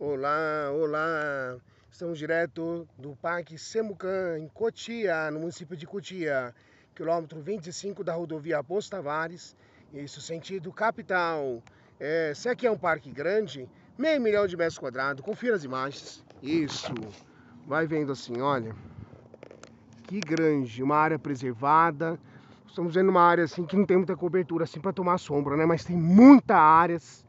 Olá, olá! Estamos direto do Parque Semucan, em Cotia, no município de Cotia, quilômetro 25 da rodovia Aposto Tavares, isso sentido capital. É, se aqui é um parque grande, meio milhão de metros quadrados, confira as imagens. Isso, vai vendo assim, olha. Que grande, uma área preservada. Estamos vendo uma área assim que não tem muita cobertura assim para tomar sombra, né? Mas tem muitas áreas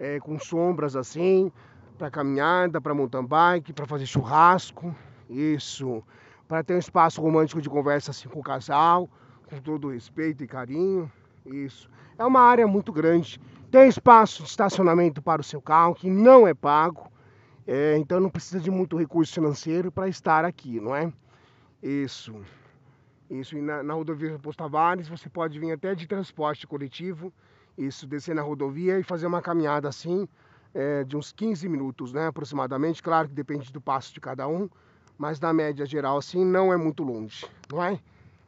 é, com sombras assim, para caminhada, para mountain bike, para fazer churrasco, isso, para ter um espaço romântico de conversa assim com o casal, com todo respeito e carinho, isso. É uma área muito grande. Tem espaço de estacionamento para o seu carro que não é pago, é, então não precisa de muito recurso financeiro para estar aqui, não é? Isso. Isso, e na, na rodovia Posto Tavares você pode vir até de transporte coletivo, isso, descer na rodovia e fazer uma caminhada assim, é, de uns 15 minutos, né, aproximadamente. Claro que depende do passo de cada um, mas na média geral, assim, não é muito longe, não é?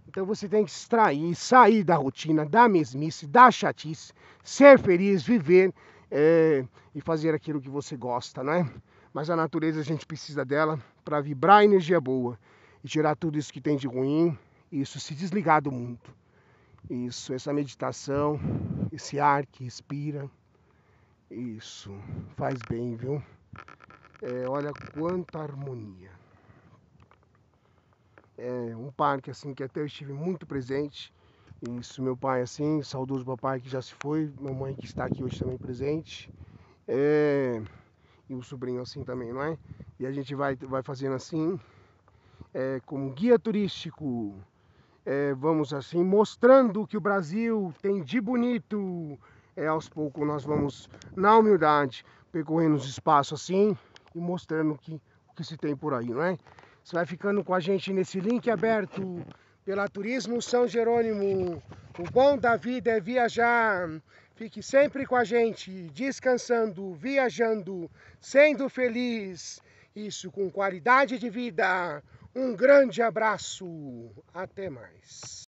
Então você tem que extrair, sair da rotina, da mesmice, da chatice, ser feliz, viver é, e fazer aquilo que você gosta, né? Mas a natureza a gente precisa dela para vibrar energia boa e tirar tudo isso que tem de ruim, isso se desligar do mundo. Isso, essa meditação, esse ar que respira isso, faz bem, viu? É, olha quanta harmonia. É um parque assim que até eu estive muito presente. Isso, meu pai assim, saudoso papai que já se foi, mamãe que está aqui hoje também presente. É, e o sobrinho assim também, não é? E a gente vai, vai fazendo assim, é, como guia turístico. É, vamos assim, mostrando o que o Brasil tem de bonito é, aos poucos nós vamos, na humildade, percorrendo os espaços assim e mostrando que, o que se tem por aí, não é? Você vai ficando com a gente nesse link aberto pela Turismo São Jerônimo. O bom da vida é viajar. Fique sempre com a gente, descansando, viajando, sendo feliz. Isso com qualidade de vida. Um grande abraço. Até mais.